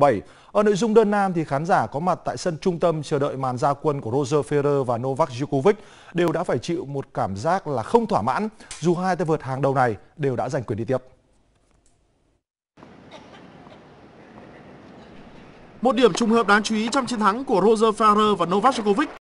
2017. Ở nội dung đơn nam thì khán giả có mặt tại sân trung tâm chờ đợi màn gia quân của Roger Federer và Novak Djokovic đều đã phải chịu một cảm giác là không thỏa mãn dù hai tay vợt hàng đầu này đều đã giành quyền đi tiếp. Một điểm trùng hợp đáng chú ý trong chiến thắng của Roger Federer và Novak Djokovic